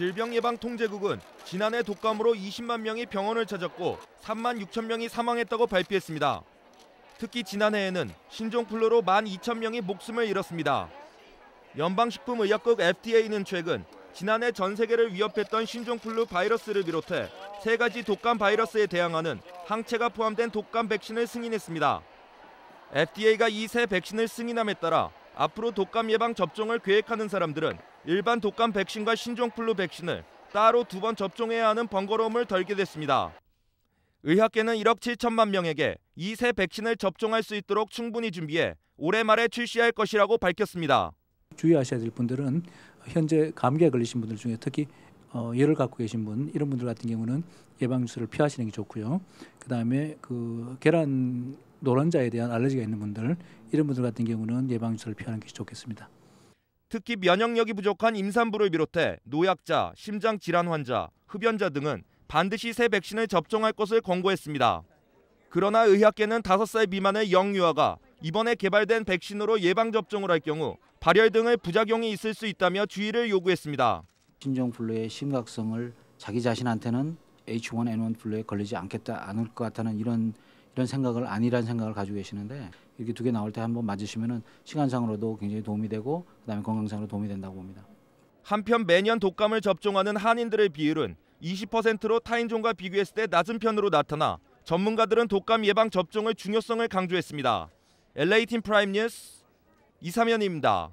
질병예방통제국은 지난해 독감으로 20만 명이 병원을 찾았고 3만 6천 명이 사망했다고 발표했습니다. 특히 지난해에는 신종플루로 1만 2천 명이 목숨을 잃었습니다. 연방식품의약국 FDA는 최근 지난해 전 세계를 위협했던 신종플루 바이러스를 비롯해 세 가지 독감 바이러스에 대항하는 항체가 포함된 독감 백신을 승인했습니다. FDA가 이 세 백신을 승인함에 따라 앞으로 독감 예방 접종을 계획하는 사람들은 일반 독감 백신과 신종플루 백신을 따로 두 번 접종해야 하는 번거로움을 덜게 됐습니다. 의학계는 1억 7천만 명에게 2세 백신을 접종할 수 있도록 충분히 준비해 올해 말에 출시할 것이라고 밝혔습니다. 주의하셔야 될 분들은 현재 감기에 걸리신 분들 중에 특히 어, 열을 갖고 계신 분 이런 분들 같은 경우는 예방 주스를 피하시는 게 좋고요. 그다음에 그 계란 노란자에 대한 알레르기가 있는 분들 이런 분들 같은 경우는 예방 주사를 피하는 것이 좋겠습니다. 특히 면역력이 부족한 임산부를 비롯해 노약자, 심장 질환 환자, 흡연자 등은 반드시 새 백신을 접종할 것을 권고했습니다. 그러나 의학계는 5살 미만의 영유아가 이번에 개발된 백신으로 예방 접종을 할 경우 발열 등의 부작용이 있을 수 있다며 주의를 요구했습니다. 신종플루의 심각성을 자기 자신한테는 H1N1 플루에 걸리지 않겠다 않을 것 같다는 이런 이런 생각을 아니란 생각을 가지고 계시는데 이렇게 두 개 나올 때 한번 맞으시면은 시간상으로도 굉장히 도움이 되고 그다음에 건강상으로 도움이 된다고 봅니다. 한편 매년 독감을 접종하는 한인들의 비율은 20%로 타인종과 비교했을 때 낮은 편으로 나타나 전문가들은 독감 예방 접종의 중요성을 강조했습니다. LA팀 프라임 뉴스 이삼현입니다.